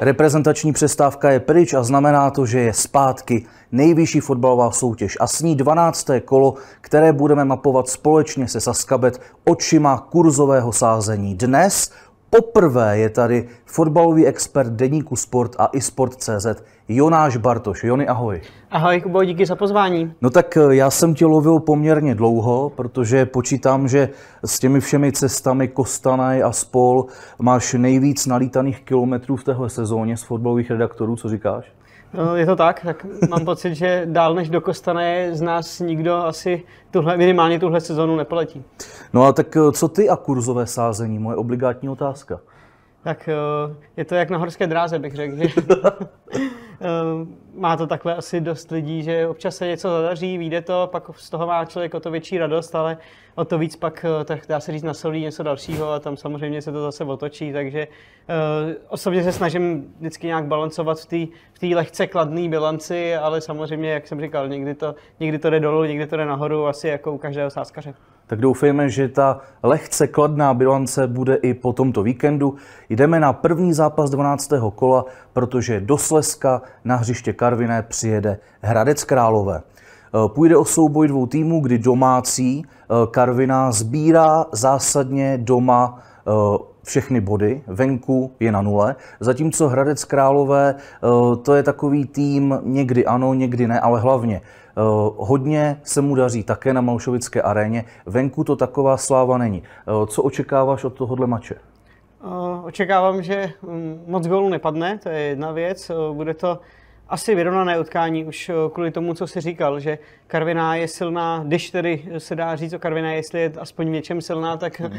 Reprezentační přestávka je pryč a znamená to, že je zpátky nejvyšší fotbalová soutěž a s ní 12. kolo, které budeme mapovat společně se Saskabet očima kurzového sázení. Dnes Poprvé je tady fotbalový expert deníku Sport a i Sport.cz Jonáš Bartoš. Jony, ahoj. Ahoj, Kubo, díky za pozvání. No tak eh, já jsem tě lovil poměrně dlouho, protože počítám, že s těmi všemi cestami Kostanaj a spol máš nejvíc nalítaných kilometrů v téhle sezóně z fotbalových redaktorů, co říkáš? No, je to tak, tak mám pocit, že dál než do Kostane z nás nikdo asi tuhle, minimálně tuhle sezonu nepoletí. No a tak eh, co ty a kurzové sázení, moje obligátní otázka. Tak eh, je to jak na horské dráze, bych řekl. Eh, má to takhle asi dost lidí, že občas se něco zadaří, vyjde to, pak z toho má člověk o to větší radost, ale o to víc pak, eh, tak dá se říct, nasolí něco dalšího a tam samozřejmě se to zase otočí, takže osobně se snažím vždycky nějak balancovat v té v lehce kladné bilanci, ale samozřejmě, jak jsem říkal, někdy to, někdy to jde dolů, někdy to jde nahoru, asi jako u každého sázkaře tak doufejme, že ta lehce kladná bilance bude i po tomto víkendu. Jdeme na první zápas 12. kola, protože do Slezska na hřiště Karviné přijede Hradec Králové. E, půjde o souboj dvou týmů, kdy domácí e, Karviná sbírá zásadně doma e, všechny body, venku je na nule, zatímco Hradec Králové to je takový tým někdy ano, někdy ne, ale hlavně Eh, hodně se mu daří také na Malšovické aréně. Venku to taková sláva není. Eh, co očekáváš od tohohle mače? Eh, očekávám, že mm, moc gólů nepadne, to je jedna věc. Bude to asi vyrovnané utkání už kvůli tomu, co jsi říkal, že Karviná je silná, když tedy se dá říct o Karviná, jestli je aspoň v něčem silná, tak hmm.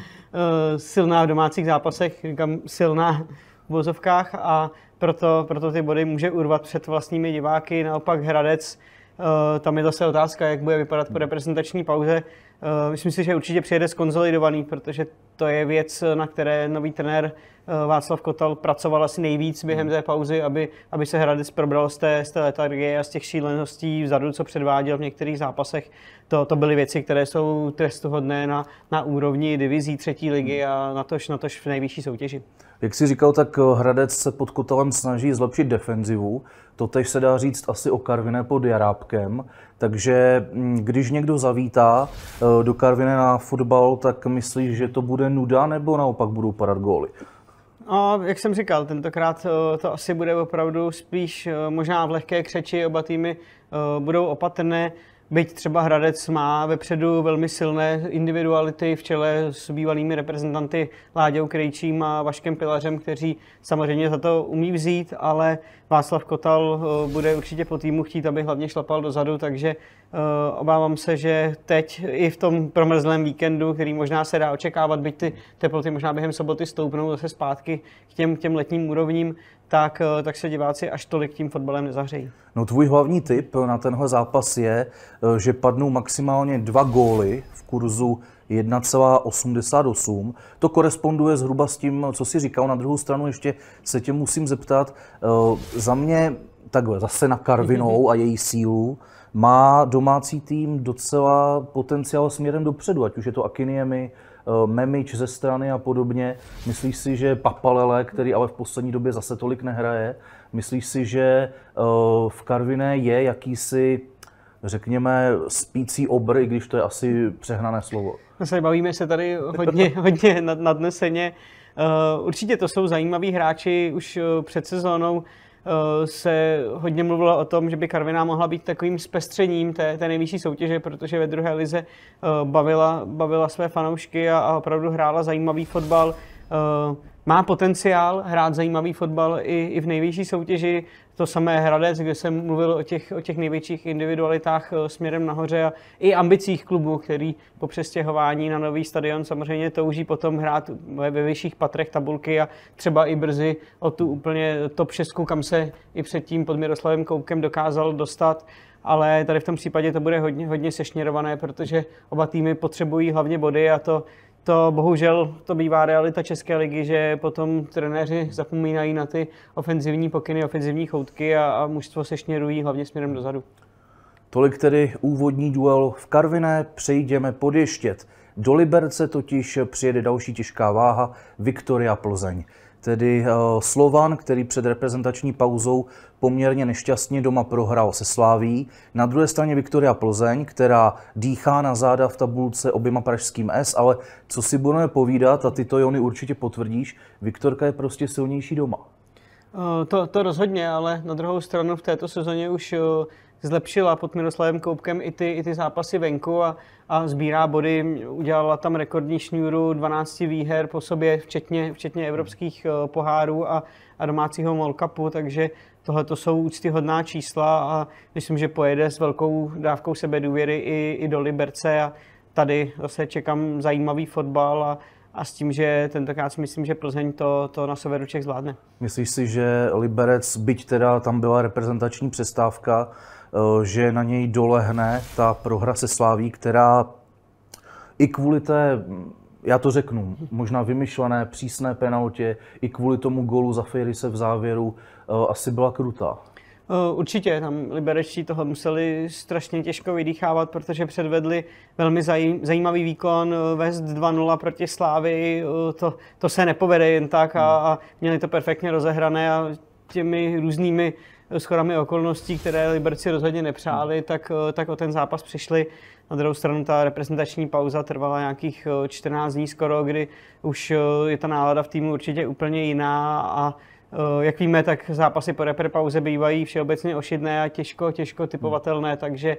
silná v domácích zápasech, říkám silná v vozovkách a proto, proto ty body může urvat před vlastními diváky. Naopak Hradec Eh, tam je zase otázka, jak bude vypadat po reprezentační pauze. Eh, myslím si, že určitě přijede skonzolidovaný, protože to je věc, na které nový trenér eh, Václav Kotal pracoval asi nejvíc během hmm. té pauzy, aby, aby se Hradec probral z té, z té letargie a z těch šíleností vzadu, co předváděl v některých zápasech. To, to byly věci, které jsou trestuhodné na, na úrovni divizí třetí ligy hmm. a natož, natož v nejvyšší soutěži. Jak jsi říkal, tak eh, Hradec se pod Kotalem snaží zlepšit defenzivu. To tež se dá říct asi o Karviné pod Jarábkem. Takže mm, když někdo zavítá eh, do Karviné na fotbal, tak myslíš, že to bude nuda nebo naopak budou padat góly? A jak jsem říkal, tentokrát eh, to asi bude opravdu spíš eh, možná v lehké křeči, oba týmy budou opatrné. Byť třeba Hradec má vepředu velmi silné individuality v čele s bývalými reprezentanty Láďou Krejčím a Vaškem Pilařem, kteří samozřejmě za to umí vzít, ale Václav Kotal eh, bude určitě po týmu chtít, aby hlavně šlapal dozadu, takže Eh, obávám se, že teď i v tom promrzlém víkendu, který možná se dá očekávat, byť ty teploty možná během soboty stoupnou zase zpátky k těm, k těm letním úrovním, tak, eh, tak se diváci až tolik tím fotbalem nezahřejí. No tvůj hlavní tip na tenhle zápas je, eh, že padnou maximálně dva góly v kurzu 1,88. To koresponduje zhruba s tím, co si říkal. Na druhou stranu ještě se tě musím zeptat. Za mě takhle, zase na Karvinou a její sílu má domácí tým docela potenciál směrem dopředu, ať už je to Akiniemi, eh, Memič ze strany a podobně. Myslíš si, že Papalele, který ale v poslední době zase tolik nehraje, myslíš si, že eh, v Karviné je jakýsi řekněme, spící obr, i když to je asi přehnané slovo. No, bavíme se tady hodně, hodně nadneseně. Eh, určitě to jsou zajímaví hráči už před sezónou. Eh, se hodně mluvilo o tom, že by Karviná mohla být takovým zpestřením té, té nejvyšší soutěže, protože ve druhé lize eh, bavila, bavila své fanoušky a, a opravdu hrála zajímavý fotbal. Eh, má potenciál hrát zajímavý fotbal i, i v nejvyšší soutěži. To samé Hradec, kde jsem mluvil o těch, o těch největších individualitách eh, směrem nahoře a i ambicích klubu, který po přestěhování na nový stadion samozřejmě touží potom hrát ve, ve vyšších patrech tabulky a třeba i brzy o tu úplně top 6, kam se i předtím pod Miroslavem koukem dokázal dostat ale tady v tom případě to bude hodně, hodně sešněrované, protože oba týmy potřebují hlavně body a to to bohužel to bývá realita České ligy, že potom trenéři zapomínají na ty ofenzivní pokyny, ofenzivní choutky a, a mužstvo se šněrují hlavně směrem dozadu. Tolik tedy úvodní duel v Karviné, přejdeme podještět. Do Liberce totiž přijede další těžká váha Viktoria Plzeň. Tedy eh, Slovan, který před reprezentační pauzou poměrně nešťastně doma prohrál se Sláví. Na druhé straně Viktoria Plzeň, která dýchá na záda v tabulce oběma pražským S, ale co si budeme povídat, a ty to Jony určitě potvrdíš, Viktorka je prostě silnější doma. Eh, to, to rozhodně, ale na druhou stranu v této sezóně už eh, zlepšila pod Miroslavem Koupkem i ty, i ty zápasy venku a, a sbírá body. Udělala tam rekordní šňůru 12 výher po sobě, včetně, včetně evropských eh, pohárů a, a domácího molkapu, takže tohle to jsou úctyhodná čísla a myslím, že pojede s velkou dávkou sebedůvěry i, i do Liberce a tady zase čekám zajímavý fotbal a, a s tím, že tentokrát si myslím, že Plzeň to, to na severu Čech zvládne. Myslíš si, že Liberec, byť teda tam byla reprezentační přestávka, Eh, že na něj dolehne ta prohra se Sláví, která i kvůli té já to řeknu, možná vymyšlené přísné penaltě, i kvůli tomu golu za se v závěru, eh, asi byla krutá. Eh, určitě, tam liberečtí toho museli strašně těžko vydýchávat, protože předvedli velmi zajímavý výkon, vést 2-0 proti Slávy, to, to se nepovede jen tak a, hmm. a měli to perfektně rozehrané a těmi různými schodami okolností, které Liberci rozhodně nepřáli, hmm. tak, eh, tak o ten zápas přišli. Na druhou stranu ta reprezentační pauza trvala nějakých 14 eh, dní skoro, kdy už eh, je ta nálada v týmu určitě úplně jiná a jak víme, tak zápasy po pauze bývají všeobecně ošidné a těžko, těžko typovatelné, hmm. takže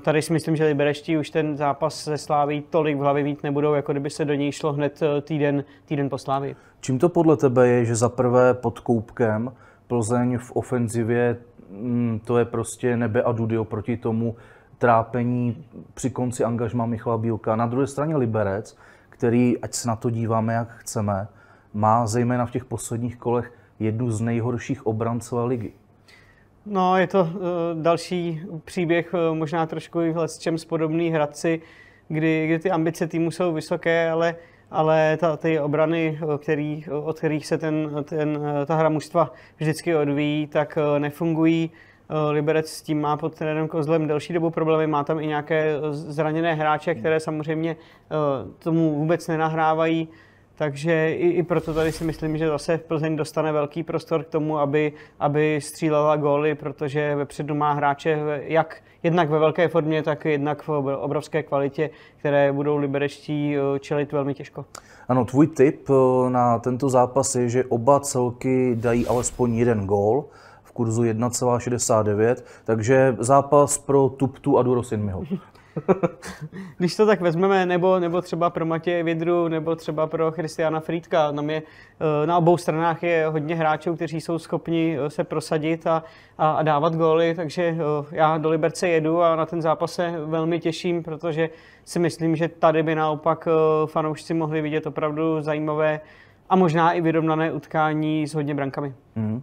tady si myslím, že Liberečtí už ten zápas se Sláví tolik v hlavě mít nebudou, jako kdyby se do něj šlo hned týden, týden po Slávi. Čím to podle tebe je, že za prvé pod koupkem Plzeň v ofenzivě, mm, to je prostě nebe a dudy oproti tomu trápení při konci angažma Michala Bílka. Na druhé straně Liberec, který, ať se na to díváme, jak chceme, má zejména v těch posledních kolech jednu z nejhorších obran celé ligy. No, je to uh, další příběh, eh, možná trošku s čem podobný Hradci, kdy, kdy ty ambice týmu jsou vysoké, ale uh, ale ta, ty obrany, který, od kterých se ten, ten, ta hra mužstva vždycky odvíjí, tak eh, nefungují. Eh, Liberec s tím má pod trenérem Kozlem delší dobu problémy, má tam i nějaké zraněné hráče, které samozřejmě eh, tomu vůbec nenahrávají. Takže i, i proto tady si myslím, že zase Plzeň dostane velký prostor k tomu, aby, aby střílela góly, protože vepředu má hráče jak jednak ve velké formě, tak jednak v obrovské kvalitě, které budou liberečtí eh, čelit velmi těžko. Ano, tvůj tip eh, na tento zápas je, že oba celky dají alespoň jeden gól kurzu 1,69, takže zápas pro Tuptu a Durosinmiho. Když to tak vezmeme, nebo, nebo třeba pro Matěje Vidru, nebo třeba pro Christiana Frýdka, tam je, eh, na obou stranách je hodně hráčů, kteří jsou schopni eh, se prosadit a, a, a dávat góly, takže eh, já do Liberce jedu a na ten zápas se velmi těším, protože si myslím, že tady by naopak fanoušci mohli vidět opravdu zajímavé a možná i vyrovnané utkání s hodně brankami. Mm.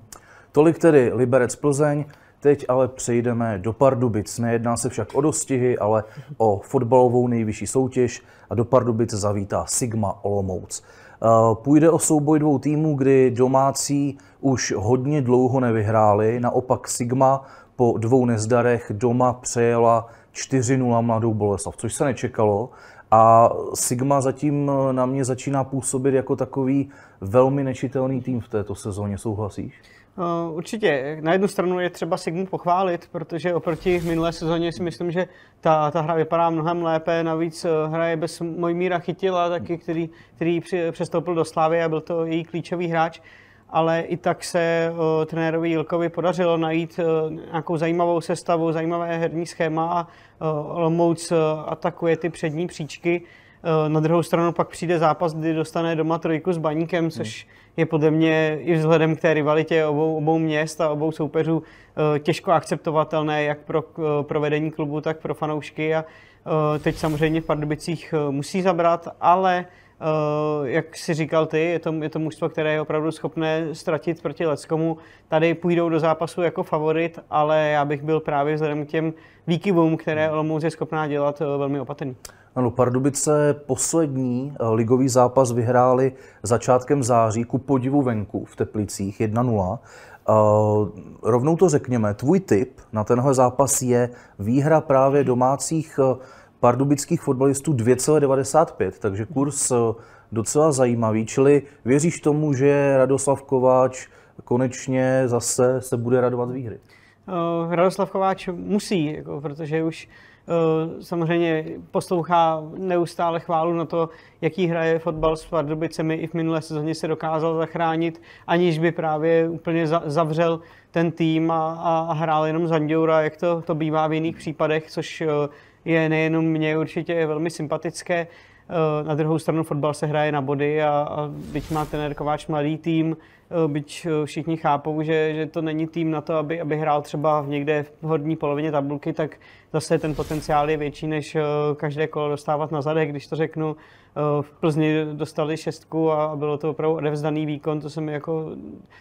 Tolik tedy Liberec Plzeň. Teď ale přejdeme do Pardubic. Nejedná se však o dostihy, ale o fotbalovou nejvyšší soutěž a do Pardubic zavítá Sigma Olomouc. Eh, půjde o souboj dvou týmů, kdy domácí už hodně dlouho nevyhráli, naopak Sigma po dvou nezdarech doma přejela 4-0 Mladou Boleslav, což se nečekalo. A Sigma zatím na mě začíná působit jako takový velmi nečitelný tým v této sezóně, souhlasíš? No, určitě. Na jednu stranu je třeba Sigmu pochválit, protože oproti minulé sezóně si myslím, že ta, ta hra vypadá mnohem lépe. Navíc eh, hraje bez Mojmíra Chytila, taky, který, který přestoupil do Slávy a byl to její klíčový hráč. Ale i tak se o, eh, trenérovi Jilkovi podařilo najít o, eh, nějakou zajímavou sestavu, zajímavé herní schéma a Lomouc atakuje ty přední příčky. Eh, na druhou stranu pak přijde zápas, kdy dostane doma trojku s baníkem, hmm. což je podle mě i vzhledem k té rivalitě obou, obou měst a obou soupeřů eh, těžko akceptovatelné jak pro, eh, pro vedení klubu, tak pro fanoušky. A teď samozřejmě v Pardubicích musí zabrat, ale jak si říkal ty, je to, je to mužstvo, které je opravdu schopné ztratit proti Leckomu. Tady půjdou do zápasu jako favorit, ale já bych byl právě vzhledem k těm výkyvům, které hmm. Olomouc je schopná dělat, velmi opatrný. Ano, Pardubice poslední eh, ligový zápas vyhráli začátkem září ku podivu venku v Teplicích 1-0. Uh, eh, rovnou to řekněme, tvůj tip na tenhle zápas je výhra právě domácích eh, pardubických fotbalistů 2,95, takže kurz docela zajímavý, čili věříš tomu, že Radoslav Kováč konečně zase se bude radovat výhry? Uh, Radoslav Kováč musí, jako, protože už uh, Eh, samozřejmě poslouchá neustále chválu na to, jaký hraje fotbal s Pardubicemi. I v minulé sezóně se dokázal zachránit, aniž by právě úplně zavřel ten tým a, a hrál jenom za Anděura, jak to, to bývá v jiných případech, což eh, je nejenom mně určitě je velmi sympatické. Eh, na druhou stranu fotbal se hraje na body a, a byť má trenér Kováč mladý tým, eh, byť eh, všichni chápou, že, že to není tým na to, aby, aby hrál třeba v někde v horní polovině tabulky, tak zase ten potenciál je větší, než každé kolo dostávat na zadek. Když to řeknu, v Plzni dostali šestku a bylo to opravdu odevzdaný výkon, to, se mi jako,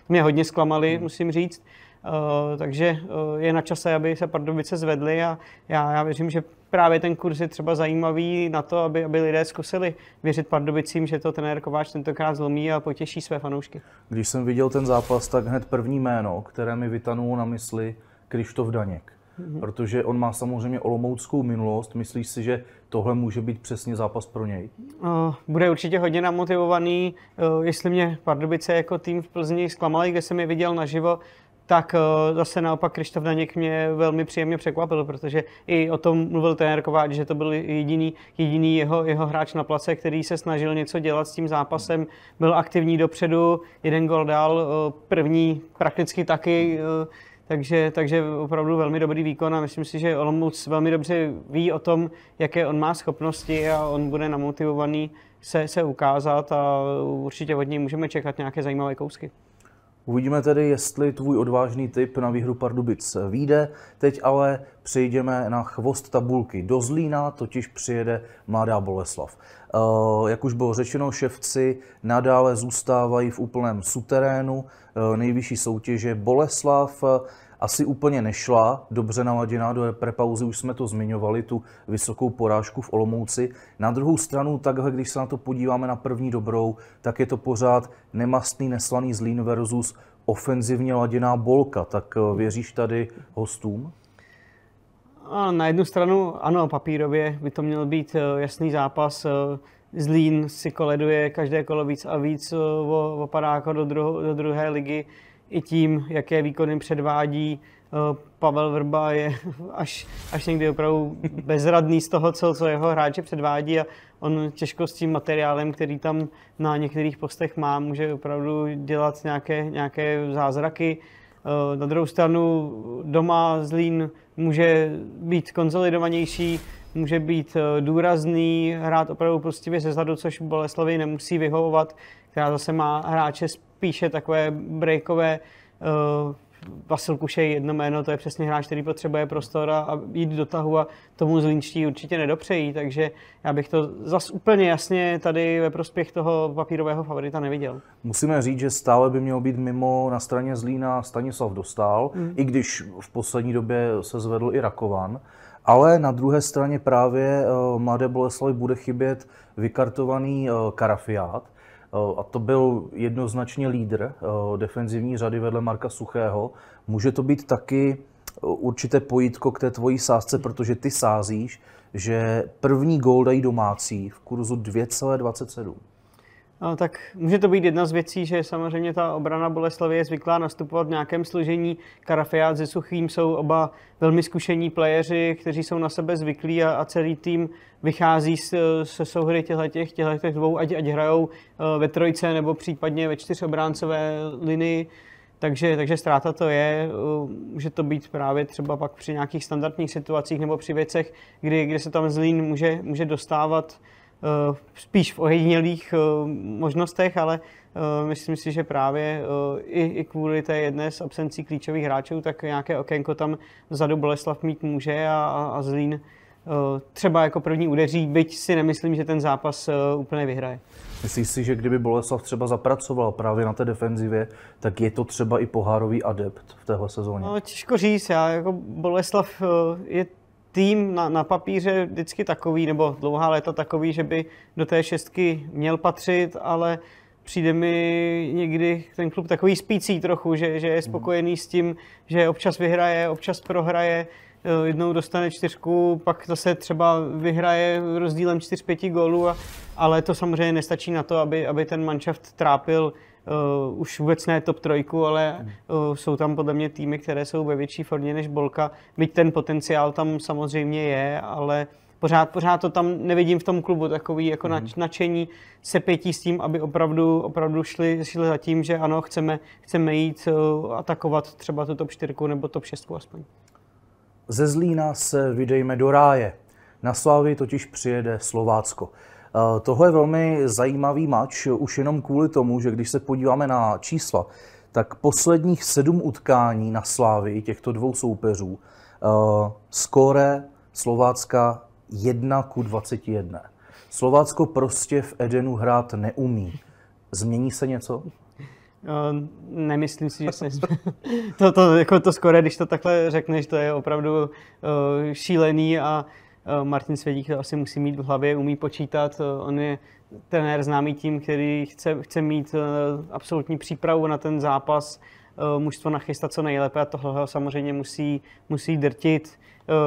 mě hodně zklamali, hmm. musím říct. Eh, takže eh, je na čase, aby se Pardubice zvedly a já, já věřím, že právě ten kurz je třeba zajímavý na to, aby, aby lidé zkusili věřit Pardubicím, že to ten Kováč tentokrát zlomí a potěší své fanoušky. Když jsem viděl ten zápas, tak hned první jméno, které mi vytanulo na mysli, Krištof Daněk. Mm-hmm. Protože on má samozřejmě olomouckou minulost. Myslíš si, že tohle může být přesně zápas pro něj? Eh, bude určitě hodně namotivovaný. Jestli mě Pardubice jako tým v Plzni zklamali, kde jsem je viděl naživo, tak eh, zase naopak Krištof Daněk mě velmi příjemně překvapil, protože i o tom mluvil ten Kováč, že to byl jediný, jediný jeho, jeho hráč na place, který se snažil něco dělat s tím zápasem, byl aktivní dopředu, jeden gol dal, eh, první prakticky taky, eh, takže, takže opravdu velmi dobrý výkon a myslím si, že Olomouc velmi dobře ví o tom, jaké on má schopnosti a on bude namotivovaný se, se ukázat a určitě od něj můžeme čekat nějaké zajímavé kousky. Uvidíme tedy, jestli tvůj odvážný tip na výhru Pardubic vyjde. Teď ale přejdeme na chvost tabulky. Do Zlína totiž přijede mladá Boleslav. Eh, jak už bylo řečeno, ševci nadále zůstávají v úplném suterénu eh, nejvyšší soutěže. Boleslav asi úplně nešla dobře naladěná do prepauzy, už jsme to zmiňovali, tu vysokou porážku v Olomouci. Na druhou stranu, takhle, když se na to podíváme na první dobrou, tak je to pořád nemastný, neslaný zlín versus ofenzivně laděná bolka. Tak eh, věříš tady hostům? Na jednu stranu ano, papírově by to měl být eh, jasný zápas. Eh, zlín si koleduje každé kolo víc a víc opadá jako do, do druhé ligy i tím, jaké výkony předvádí. Eh, Pavel Vrba je až, až někdy opravdu bezradný z toho, co, co jeho hráči předvádí a on těžko s tím materiálem, který tam na některých postech má, může opravdu dělat nějaké, nějaké zázraky. Eh, na druhou stranu doma Zlín může být konzolidovanější, může být eh, důrazný, hrát opravdu prostě ze zadu, což Boleslavi nemusí vyhovovat která zase má hráče spíše takové breakové. Uh, Vasil Kušej jedno jméno, to je přesně hráč, který potřebuje prostor a, a jít do tahu a tomu zlínští určitě nedopřejí, takže já bych to zas úplně jasně tady ve prospěch toho papírového favorita neviděl. Musíme říct, že stále by měl být mimo na straně Zlína Stanislav Dostal, mm. i když v poslední době se zvedl i Rakovan. Ale na druhé straně právě uh, Mladé Boleslavi bude chybět vykartovaný uh, Karafiát, Eh, a to byl jednoznačně lídr eh, defenzivní řady vedle Marka Suchého. Může to být taky eh, určité pojítko k té tvojí sázce, protože ty sázíš, že první gól dají domácí v kurzu 2,27. No, tak může to být jedna z věcí, že samozřejmě ta obrana Boleslavy je zvyklá nastupovat v nějakém složení. Karafiát se Suchým jsou oba velmi zkušení playeři, kteří jsou na sebe zvyklí a, a celý tým vychází se souhry těch těch dvou, ať, ať hrajou e, ve trojce nebo případně ve čtyřobráncové linii. Takže, takže ztráta to je, může to být právě třeba pak při nějakých standardních situacích nebo při věcech, kdy, kdy se tam Zlín může, může dostávat Eh, spíš v ojedinělých eh, možnostech, ale eh, myslím si, že právě i, kvůli té jedné z absencí klíčových hráčů, tak nějaké okénko tam vzadu Boleslav mít může a, a Zlín třeba jako první udeří, byť si nemyslím, že ten zápas úplně vyhraje. Myslíš si, že kdyby Boleslav třeba zapracoval právě na té defenzivě, tak je to třeba i pohárový adept v téhle sezóně? No, těžko říct, já jako Boleslav je tým na, na papíře vždycky takový, nebo dlouhá léta takový, že by do té šestky měl patřit, ale přijde mi někdy ten klub takový spící trochu, že, že je mhm. spokojený s tím, že občas vyhraje, občas prohraje, eh, jednou dostane čtyřku, pak zase třeba vyhraje rozdílem 4-5 gólů, a, ale to samozřejmě nestačí na to, aby, aby ten manšaft trápil uh, už vůbec ne top trojku, ale uh, jsou tam podle mě týmy, které jsou ve větší formě než Bolka. Byť ten potenciál tam samozřejmě je, ale pořád, pořád to tam nevidím v tom klubu takový jako mm. Mm-hmm. nadšení se pětí s tím, aby opravdu, opravdu šli, šli za tím, že ano, chceme, chceme jít uh, atakovat třeba tu top 4 nebo top 6 aspoň. Ze Zlína se vydejme do ráje. Na Slávy totiž přijede Slovácko. Eh, tohle je velmi zajímavý mač už jenom kvůli tomu, že když se podíváme na čísla, tak posledních sedm utkání na slávy těchto dvou soupeřů eh, skóre Slovácka 1 ku 21. Slovácko prostě v Edenu hrát neumí. Změní se něco? No, nemyslím si, že se... to, to, jako to skoro, když to takhle řekneš, to je opravdu uh, šílený a Eh, Martin Svědík to asi musí mít v hlavě, umí počítat. Eh, on je trenér známý tím, který chce, chce mít eh, absolutní přípravu na ten zápas, mužstvo nachystat co nejlépe a tohle ho samozřejmě musí, musí drtit.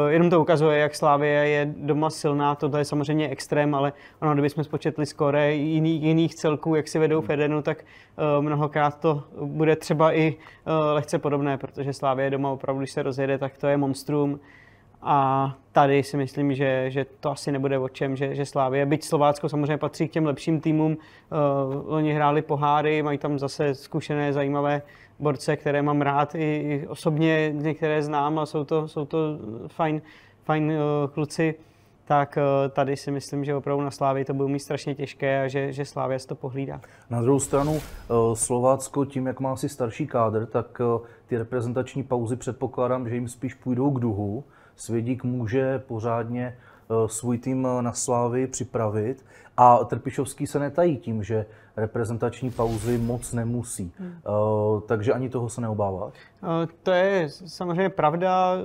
Jenom to ukazuje, jak Slávie je doma silná, tohle je samozřejmě extrém, ale ono, kdybychom spočetli skore jiný, jiných celků, jak si vedou v hmm. Edenu, tak mnohokrát to bude třeba i lehce podobné, protože Slávie doma opravdu, když se rozjede, tak to je monstrum. A tady si myslím, že, že to asi nebude o čem, že, že Slávě, byť Slovácko samozřejmě patří k těm lepším týmům, uh, oni hráli poháry, mají tam zase zkušené, zajímavé borce, které mám rád, i, i osobně některé znám a jsou to, jsou to fajn, fajn uh, kluci, tak uh, tady si myslím, že opravdu na Slávě to bylo mít strašně těžké a že, že Slávě to pohlídá. Na druhou stranu uh, Slovácko tím, jak má asi starší kádr, tak ty reprezentační pauzy předpokládám, že jim spíš půjdou k duhu Svědík může pořádně eh, svůj tým eh, na slávy připravit a Trpišovský se netají tím, že reprezentační pauzy moc nemusí. Hmm. Eh, takže ani toho se neobává. To je samozřejmě pravda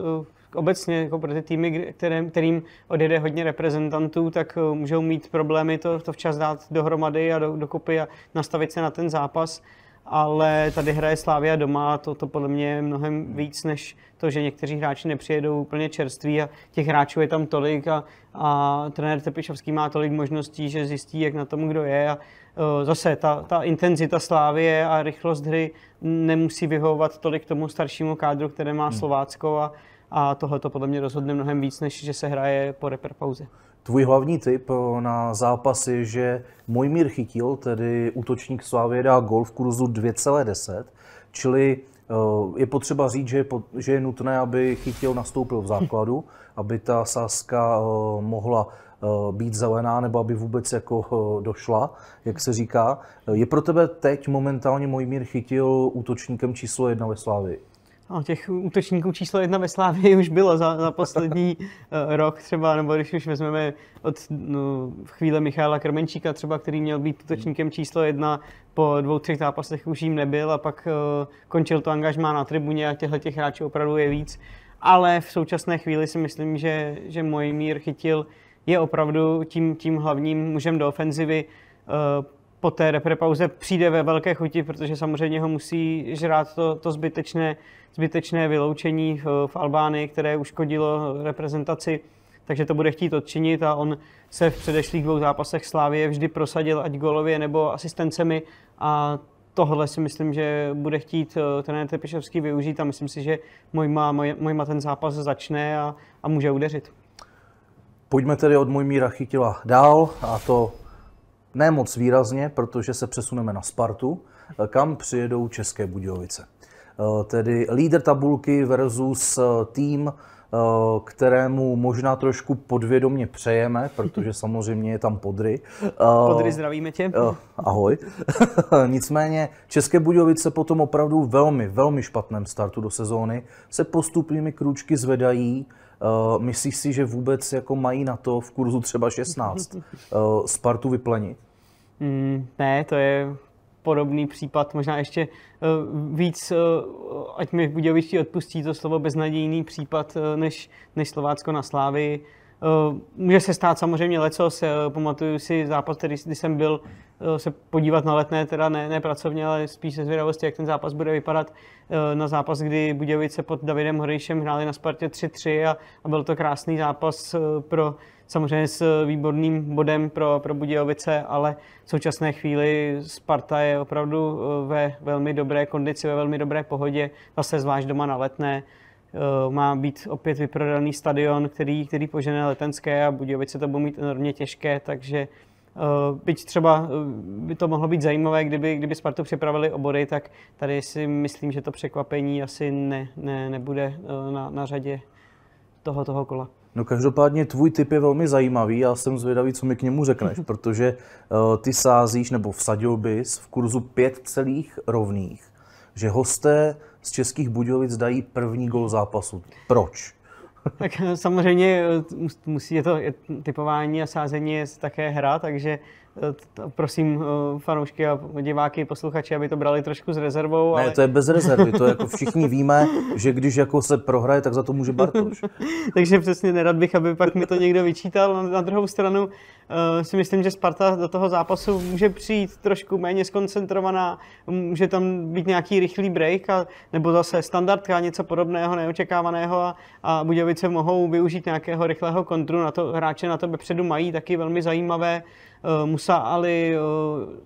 obecně jako pro ty týmy, kterým, kterým odjede hodně reprezentantů, tak můžou mít problémy to, to včas dát dohromady a do, dokupy a nastavit se na ten zápas ale tady hraje Slávia doma a to, to podle mě je mnohem víc než to, že někteří hráči nepřijedou úplně čerství a těch hráčů je tam tolik a, a trenér Tepišovský má tolik možností, že zjistí, jak na tom kdo je a uh, zase ta, ta intenzita Slávie a rychlost hry nemusí vyhovovat tolik tomu staršímu kádru, které má hmm. Slovácko a, a tohle to podle mě rozhodne mnohem víc, než že se hraje po reperpauze. pauze tvůj hlavní tip eh, na zápasy, že Mojmír Chytil, tedy útočník Slávy dá gol v kurzu 2,10, čili eh, je potřeba říct, že je, pot, že je nutné, aby Chytil nastoupil v základu, aby ta sázka eh, mohla být zelená, nebo aby vůbec jako došla, jak se říká. Je pro tebe teď momentálně Mojmír Chytil útočníkem číslo jedna ve Slávii? A no, těch útočníků číslo jedna ve Slávě už bylo za, za poslední eh, rok třeba, nebo když už vezmeme od no, chvíle Michála Krmenčíka třeba, který měl být útočníkem číslo jedna, po dvou, třech zápasech už jim nebyl a pak uh, končil to angažmá na tribuně a těchto těch hráčů opravdu je víc. Ale v současné chvíli si myslím, že, že Mojmír chytil je opravdu tím, tím hlavním mužem do ofenzivy. Uh, po té reprepauze přijde ve velké chuti, protože samozřejmě ho musí žrát to, to zbytečné, zbytečné vyloučení v, v Albánii, které uškodilo reprezentaci, takže to bude chtít odčinit a on se v předešlých dvou zápasech Slávie vždy prosadil ať golově nebo asistencemi a tohle si myslím, že bude chtít eh, trenér Tepišovský využít a myslím si, že Mojma, Mojma ten zápas začne a, a může udeřit. Pojďme tedy od Mojmíra Chytila dál a to ne moc výrazně, protože se přesuneme na Spartu, kam přijedou České Budějovice. Eh, tedy lídr tabulky versus eh, tým, eh, kterému možná trošku podvědomně přejeme, protože samozřejmě je tam Podry. Podry, zdravíme tě. Ahoj. Nicméně České Budějovice po tom opravdu velmi, velmi špatném startu do sezóny se postupnými krůčky zvedají Uh, myslíš si, že vůbec jako mají na to v kurzu třeba 16 uh, eh, Spartu vyplenit? Mm, ne, to je podobný případ, možná ještě uh, víc, uh, ať mi Budějovičtí odpustí to slovo beznadějný případ, uh, než, než Slovácko na Slávii. Uh, Eh, může se stát samozřejmě lecos, eh, pamatuju si zápas, který, kdy jsem byl eh, se podívat na letné, teda ne, ne pracovně, ale spíš se zvědavosti, jak ten zápas bude vypadat. Na zápas, kdy Budějovice pod Davidem Horejšem hráli na Spartě 3-3 a, a byl to krásný zápas pro samozřejmě s výborným bodem pro, pro Budějovice, ale v současné chvíli Sparta je opravdu ve velmi dobré kondici, ve velmi dobré pohodě, zase zvlášť doma na letné. Eh, má být opět vyprodaný stadion, který, který požene letenské a Budějovice to bude mít enormně těžké, takže eh, byť třeba eh, by to mohlo být zajímavé, kdyby, kdyby Spartu připravili obory, tak tady si myslím, že to překvapení asi ne, ne, nebude na, na řadě toho, toho kola. No každopádně tvůj tip je velmi zajímavý, já jsem zvědavý, co mi k němu řekneš, protože uh, ty sázíš, nebo vsadil bys v kurzu pět celých rovných, že hosté z českých Budějovic dají první gol zápasu. Proč? tak eh, samozřejmě eh, musí je to je typování a sázení je také hra, takže Eh, prosím eh, fanoušky a diváky, posluchači, aby to brali trošku s rezervou. Ne, ale... to je bez rezervy, to jako všichni víme, že když jako se prohraje, tak za to může Bartoš. Takže přesně nerad bych, aby pak mi to někdo vyčítal. Na druhou stranu eh, si myslím, že Sparta do toho zápasu může přijít trošku méně skoncentrovaná, může tam být nějaký rychlý break, a, nebo zase standardka, něco podobného, neočekávaného a, a Budějovice mohou využít nějakého rychlého kontru, na to hráče na to vepředu mají taky velmi zajímavé. Eh, Musa Ali, eh,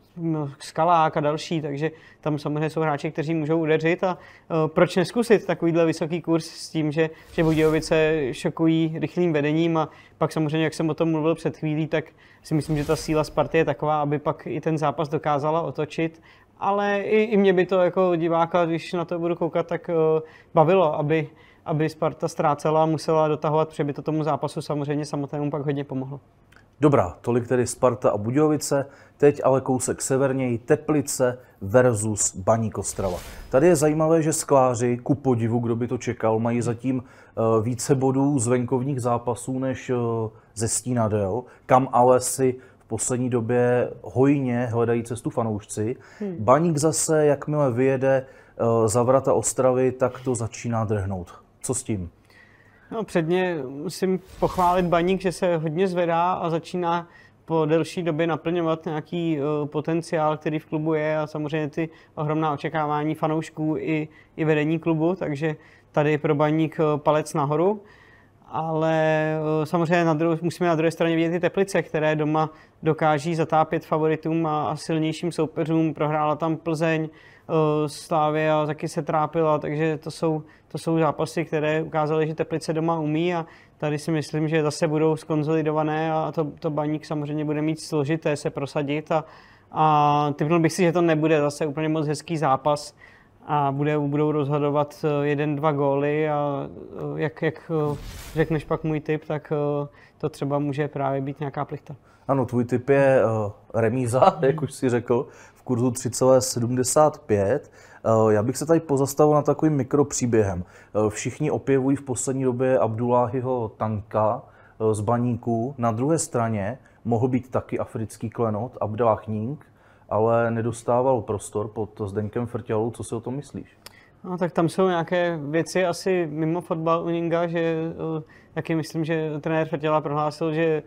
Skalák a další, takže tam samozřejmě jsou hráči, kteří můžou udeřit a eh, proč neskusit takovýhle vysoký kurz s tím, že, že Budějovice šokují rychlým vedením a pak samozřejmě, jak jsem o tom mluvil před chvílí, tak si myslím, že ta síla Sparty je taková, aby pak i ten zápas dokázala otočit ale i, i mě by to jako diváka, když na to budu koukat, tak uh, bavilo, aby, aby Sparta ztrácela a musela dotahovat, protože by to tomu zápasu samozřejmě samotnému pak hodně pomohlo. Dobrá, tolik tedy Sparta a Budějovice, teď ale kousek severněji Teplice versus Baník Ostrava. Tady je zajímavé, že skláři, ku podivu, kdo by to čekal, mají zatím eh, více bodů z venkovních zápasů než eh, ze Stínadel, kam ale si v poslední době hojně hledají cestu fanoušci. Hmm. Baník zase, jakmile vyjede eh, za vrata Ostravy, tak to začíná drhnout. Co s tím? No, předně musím pochválit baník, že se hodně zvedá a začíná po delší době naplňovat nějaký uh, potenciál, který v klubu je a samozřejmě ty ohromná očekávání fanoušků i, i vedení klubu, takže tady pro baník eh, palec nahoru. Ale uh, samozřejmě na druhou, musíme na druhé straně vidět ty Teplice, které doma dokáží zatápět favoritům a, a silnějším soupeřům. Prohrála tam Plzeň, Eh, a taky se trápila, takže to jsou, to jsou zápasy, které ukázaly, že Teplice doma umí a tady si myslím, že zase budou skonzolidované a to, to baník samozřejmě bude mít složité se prosadit a, a typnul bych si, že to nebude zase úplně moc hezký zápas a bude, budou rozhodovat eh, jeden, dva góly a eh, jak, jak řekneš pak můj tip, tak to třeba může právě být nějaká plichta. Ano, tvůj tip je remíza, jak už si řekl kurzu 3,75. Eh, já bych se tady pozastavil na takovým mikropříběhem. Eh, všichni opěvují v poslední době Abduláhyho tanka eh, z baníků. Na druhé straně mohl být taky africký klenot Abdullah ale nedostával prostor pod Zdenkem Frtělou. Co si o tom myslíš? No tak tam jsou nějaké věci asi mimo fotbal u že taky myslím, že trenér Frtěla prohlásil, že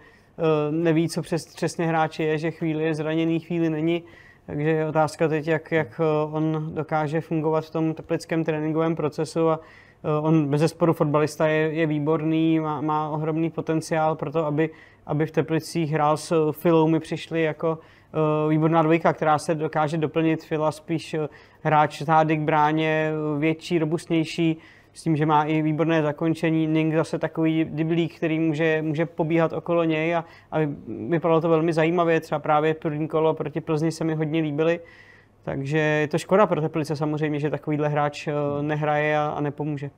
neví, co přes, přesně hráči je, že chvíli je zraněný, chvíli není. Takže je otázka teď, jak, jak hmm. eh, on dokáže fungovat v tom teplickém tréninkovém procesu a eh, on bez zesporu fotbalista je, je výborný, má, má ohromný potenciál pro to, aby, aby v Teplicích hrál s Filou, my přišli jako eh, výborná dvojka, která se dokáže doplnit Fila spíš hráč zády k bráně, větší, robustnější, s tím, že má i výborné zakončení. Ning zase takový diblík, který může, může pobíhat okolo něj a, a vypadalo to velmi zajímavě. Třeba právě první kolo proti Plzni se mi hodně líbily. Takže je to škoda pro Teplice samozřejmě, že takovýhle hráč eh, nehraje a, a nepomůže.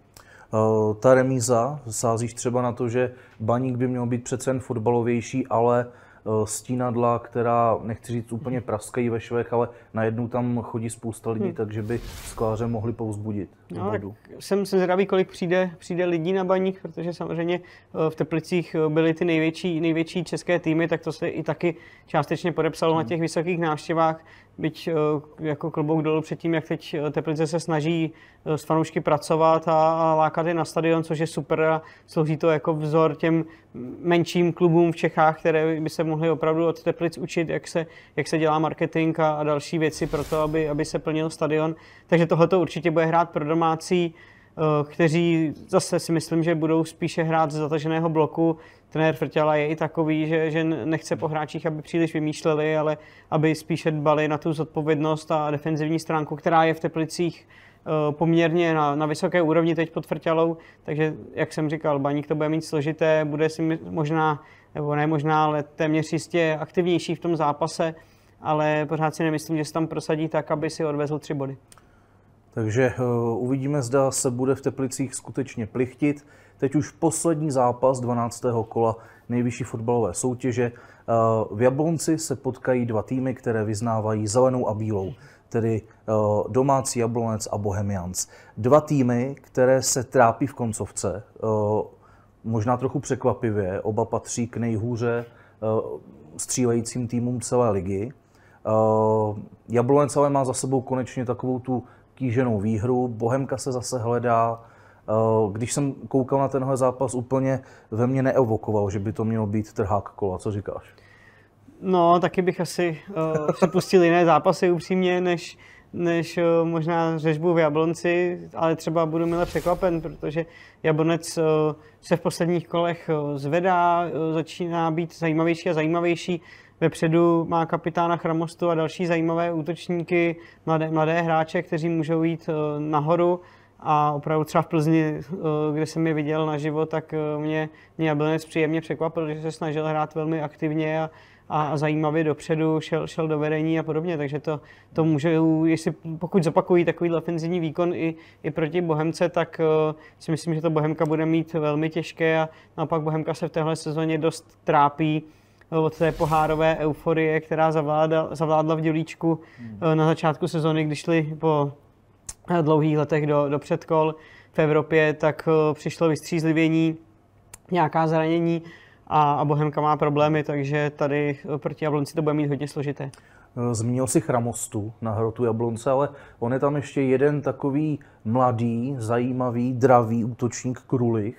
Eh, ta remíza, sázíš třeba na to, že Baník by měl být přece jen fotbalovější, ale Eh, stínadla, která, nechci říct úplně praskají ve švech, ale najednou tam chodí spousta lidí, hmm. takže by skláře mohli pouzbudit. no, vodu. Jsem, se zvědavý, kolik přijde, přijde lidí na baník, protože samozřejmě eh, v Teplicích eh, byly ty největší, největší české týmy, tak to se i taky částečně podepsalo hmm. na hm. těch vysokých návštěvách byť eh, jako klobouk dolů před tím, jak teď eh, Teplice se snaží eh, s fanoušky pracovat a, a lákat je na stadion, což je super a slouží to jako vzor těm menším klubům v Čechách, které by se mohly opravdu od Teplic učit, jak se, jak se dělá marketing a, a další věci pro to, aby, aby se plnil stadion. Takže tohle to určitě bude hrát pro domácí. Eh, kteří zase si myslím, že budou spíše hrát z zataženého bloku. Trenér Frtěla je i takový, že, že nechce po hráčích, aby příliš vymýšleli, ale aby spíše dbali na tu zodpovědnost a defenzivní stránku, která je v Teplicích eh, poměrně na, na vysoké úrovni teď pod Frťalou, takže jak jsem říkal, Baník to bude mít složité, bude si možná, nebo ne možná, ale téměř jistě aktivnější v tom zápase, ale pořád si nemyslím, že se tam prosadí tak, aby si odvezl tři body. Takže eh, uvidíme, zda se bude v Teplicích skutečně plichtit. Teď už poslední zápas 12. kola nejvyšší fotbalové soutěže. Eh, v Jablonci se potkají dva týmy, které vyznávají zelenou a bílou, tedy eh, domácí Jablonec a Bohemians. Dva týmy, které se trápí v koncovce, možná trochu překvapivě, oba patří k nejhůře střílejícím týmům celé ligy. Jablonec ale má za sebou konečně takovou tu kýženou výhru, Bohemka se zase hledá. Eh, když jsem koukal na tenhle zápas, úplně ve mně neevokoval, že by to mělo být trhák kola. Co říkáš? No, taky bych asi uh, připustil jiné zápasy upřímně, než, než uh, možná řežbu v Jablonci, ale třeba budu mile překvapen, protože Jablonec uh, se v posledních kolech uh, zvedá, uh, začíná být zajímavější a zajímavější. Vepředu má kapitána Chramostu a další zajímavé útočníky, mladé, mladé hráče, kteří můžou jít eh, nahoru a opravdu třeba v Plzni, eh, kde jsem je viděl na život, tak eh, mě, mě Jablonec příjemně překvapil, že se snažil hrát velmi aktivně a, a zajímavě dopředu, šel, šel do vedení a podobně, takže to, to může, jestli, pokud zopakují takový ofenzivní výkon i, i proti Bohemce, tak si myslím, že to Bohemka bude mít velmi těžké a naopak Bohemka se v téhle sezóně dost trápí od té pohárové euforie, která zavládla, zavládla v dělíčku hmm. Eh, na začátku sezóny, když šli po eh, dlouhých letech do, do předkol v Evropě, tak eh, přišlo vystřízlivění, nějaká zranění a, a Bohemka má problémy, takže tady proti Jablonci to bude mít hodně složité. Zmínil si Chramostu na hrotu Jablonce, ale on je tam ještě jeden takový mladý, zajímavý, dravý útočník Krulich,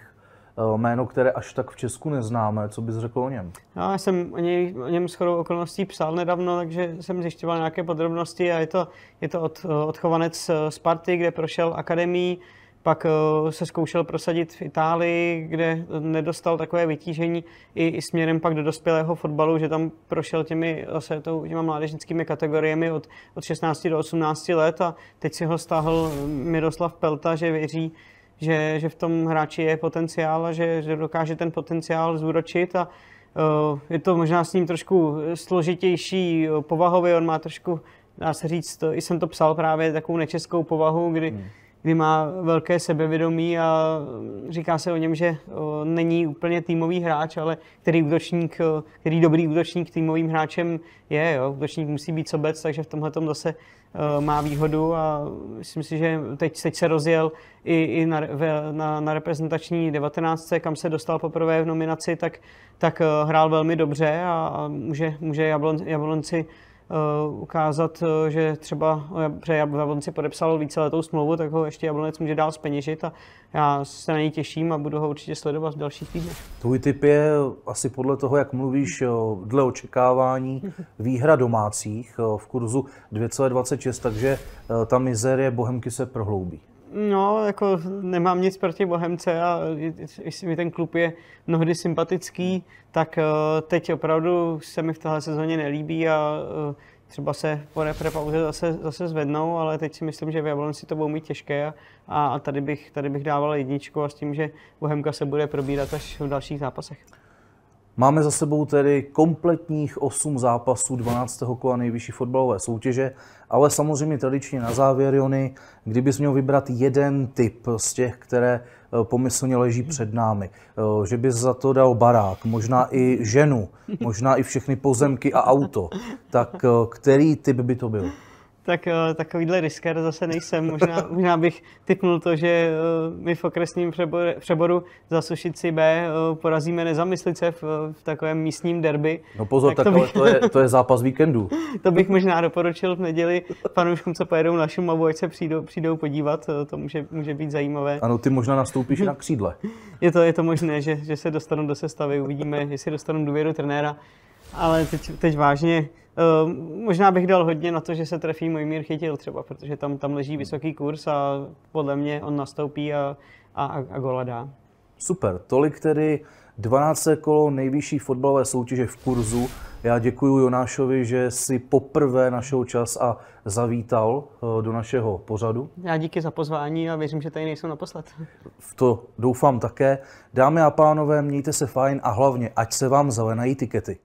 Eh, jméno, které až tak v Česku neznáme. Co bys řekl o něm? Já jsem o, něj, o něm shodou okolností psal nedávno, takže jsem zjišťoval nějaké podrobnosti a je to, je to od, eh, odchovanec eh, Sparty, kde prošel akademii, pak se zkoušel prosadit v Itálii, kde nedostal takové vytížení i, i směrem pak do dospělého fotbalu, že tam prošel těmi, zase tou, těma mládežnickými kategoriemi od, od 16 do 18 let a teď si ho stáhl Miroslav Pelta, že věří, že, že v tom hráči je potenciál a že, že dokáže ten potenciál zúročit a uh, je to možná s ním trošku složitější povahově, on má trošku, dá se říct, to, i jsem to psal právě takovou nečeskou povahu, kdy, hmm. kdy má velké sebevědomí a říká se o něm, že uh, není úplně týmový hráč, ale který útočník, eh, který dobrý útočník týmovým hráčem je, jo, útočník musí být sobec, takže v tomhle tom zase Eh, má výhodu a myslím si, že teď, teď se rozjel i, i na, na, na reprezentační 19, kam se dostal poprvé v nominaci, tak, tak eh, hrál velmi dobře a, a může, může Jablon, Jablonci Eh, ukázat, eh, že třeba, eh, že Jablonec si podepsal víceletou smlouvu, tak ho ještě Jablonec může dál speněžit a já se na něj těším a budu ho určitě sledovat v dalších týdnech. Tvůj tip je asi podle toho, jak mluvíš, dle očekávání výhra domácích v kurzu 2,26, takže ta mizerie Bohemky se prohloubí. No, jako nemám nic proti Bohemce a jestli mi ten klub je mnohdy sympatický, tak eh, teď opravdu se mi v téhle sezóně nelíbí a eh, třeba se po pauze zase, zase zvednou, ale teď si myslím, že v Jablonci to budou mít těžké a, a tady, bych, tady bych dával jedničku a s tím, že Bohemka se bude probírat až v dalších zápasech. Máme za sebou tedy kompletních 8 zápasů 12. kola nejvyšší fotbalové soutěže, ale samozřejmě tradičně na závěr, Jony, kdybys měl vybrat jeden typ z těch, které eh, pomyslně leží před námi, eh, že bys za to dal barák, možná i ženu, možná i všechny pozemky a auto, tak eh, který typ by to byl? tak eh, takovýhle risker zase nejsem. Možná, možná bych typnul to, že eh, my v okresním přebor, přeboru za Sušici B eh, porazíme nezamyslice v, v takovém místním derby. No pozor, tak, to, bych, to, je, to je zápas víkendu. to bych možná doporučil v neděli panuškům, co pojedou na Šumavu, ať se přijdou, přijdou podívat, to může, může být zajímavé. Ano, ty možná nastoupíš na křídle. je, to, je to možné, že, že se dostanu do sestavy, uvidíme, jestli dostanu důvěru trenéra. Ale teď, teď vážně, uh, možná bych dal hodně na to, že se trefí Mojmír Chytil třeba, protože tam, tam leží hmm. vysoký kurz a podle mě on nastoupí a, a, a gola dá. Super, tolik tedy 12. kolo nejvyšší fotbalové soutěže v kurzu. Já děkuji Jonášovi, že si poprvé našel čas a zavítal eh, do našeho pořadu. Já díky za pozvání a věřím, že tady nejsou naposled. V to doufám také. Dámy a pánové, mějte se fajn a hlavně, ať se vám zelenají tikety.